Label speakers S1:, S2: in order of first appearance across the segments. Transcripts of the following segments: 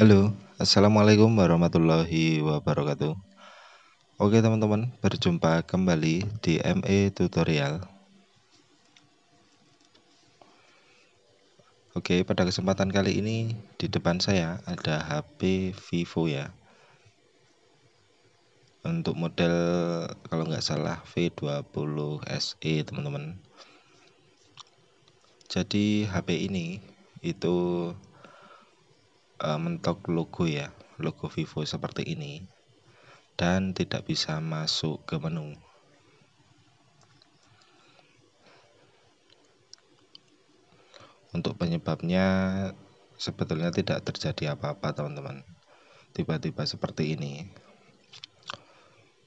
S1: Halo, Assalamualaikum warahmatullahi wabarakatuh Oke teman-teman, berjumpa kembali di ME Tutorial Oke, pada kesempatan kali ini di depan saya ada HP Vivo ya Untuk model kalau nggak salah V20 SE teman-teman Jadi HP ini itu uh, mentok logo ya logo Vivo seperti ini dan tidak bisa masuk ke menu untuk penyebabnya sebetulnya tidak terjadi apa-apa teman-teman tiba-tiba seperti ini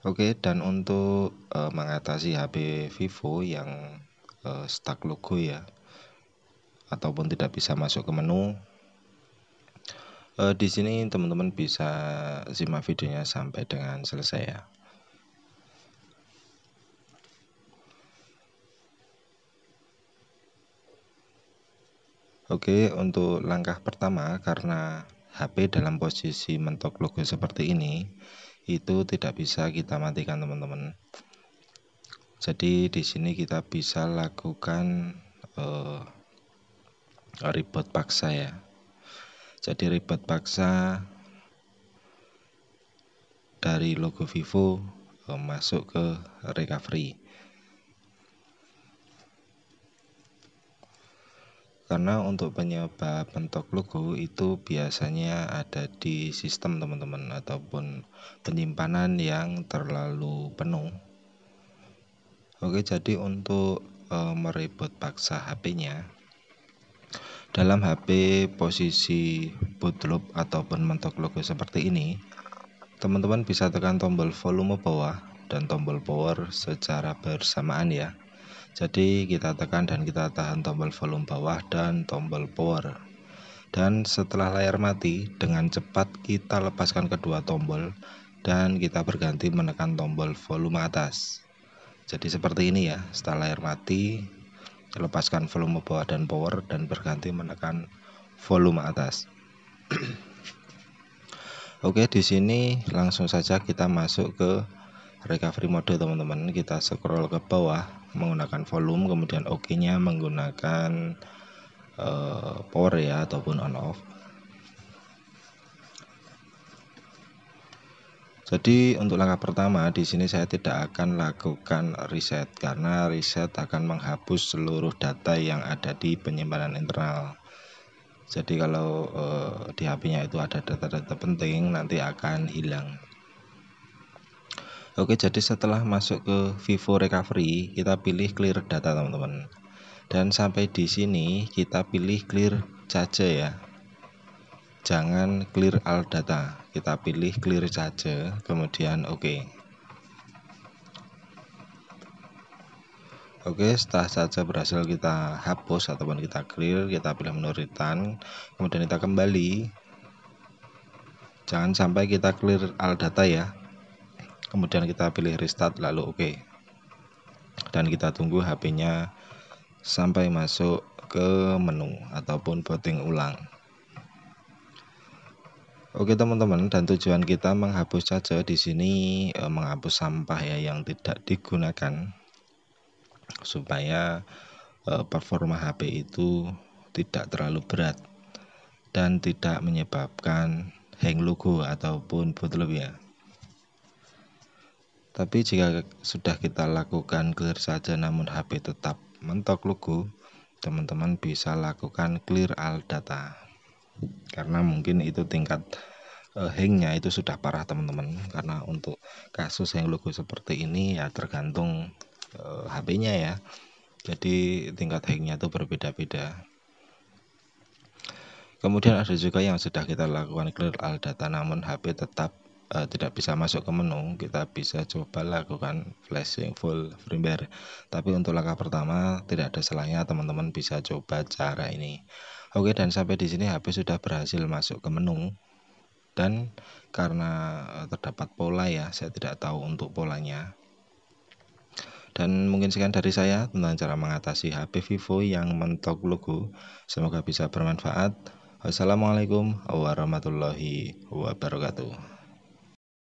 S1: Oke, dan untuk e, mengatasi HP Vivo yang e, stuck logo ya, ataupun tidak bisa masuk ke menu, uh, di sini teman-teman bisa simak videonya sampai dengan selesai ya Oke untuk langkah pertama karena HP dalam posisi mentok logo seperti ini itu tidak bisa kita matikan teman-teman jadi di sini kita bisa lakukan uh, reboot paksa ya jadi ribet paksa dari logo Vivo eh, masuk ke recovery karena untuk penyebab bentuk logo itu biasanya ada di sistem teman-teman ataupun penyimpanan yang terlalu penuh oke jadi untuk e, eh, merebut paksa HP nya dalam HP posisi bootloop ataupun mentok logo seperti ini, teman-teman bisa tekan tombol volume bawah dan tombol power secara bersamaan ya. Jadi kita tekan dan kita tahan tombol volume bawah dan tombol power. Dan setelah layar mati, dengan cepat kita lepaskan kedua tombol dan kita berganti menekan tombol volume atas. Jadi seperti ini ya, setelah layar mati, lepaskan volume bawah dan power dan berganti menekan volume atas Oke di sini langsung saja kita masuk ke recovery mode teman-teman kita scroll ke bawah menggunakan volume kemudian oke OK nya menggunakan uh, power ya ataupun on off Jadi untuk langkah pertama di sini saya tidak akan lakukan reset karena reset akan menghapus seluruh data yang ada di penyimpanan internal. Jadi kalau eh, di HP-nya itu ada data-data penting nanti akan hilang. Oke, jadi setelah masuk ke Vivo Recovery, kita pilih clear data, teman-teman. Dan sampai di sini kita pilih clear saja ya jangan clear all data kita pilih clear saja kemudian oke okay. oke okay, setelah saja berhasil kita hapus ataupun kita clear kita pilih menu return kemudian kita kembali jangan sampai kita clear all data ya kemudian kita pilih restart lalu oke okay. dan kita tunggu HP-nya sampai masuk ke menu ataupun booting ulang Oke teman-teman dan tujuan kita menghapus saja di sini e, menghapus sampah ya yang tidak digunakan supaya e, performa HP itu tidak terlalu berat dan tidak menyebabkan hang logo ataupun bootloop ya. Tapi jika sudah kita lakukan clear saja namun HP tetap mentok logo, teman-teman bisa lakukan clear all data karena mungkin itu tingkat uh, eh, hangnya itu sudah parah teman-teman karena untuk kasus yang logo seperti ini ya tergantung uh, eh, HP-nya ya jadi tingkat hangnya itu berbeda-beda kemudian ada juga yang sudah kita lakukan clear all data namun HP tetap uh, tidak bisa masuk ke menu, kita bisa coba lakukan flashing full firmware. Tapi untuk langkah pertama tidak ada salahnya teman-teman bisa coba cara ini. Oke, dan sampai di sini HP sudah berhasil masuk ke menu. Dan karena eh, terdapat pola ya, saya tidak tahu untuk polanya. Dan mungkin sekian dari saya tentang cara mengatasi HP Vivo yang mentok logo. Semoga bisa bermanfaat. Wassalamualaikum warahmatullahi wabarakatuh.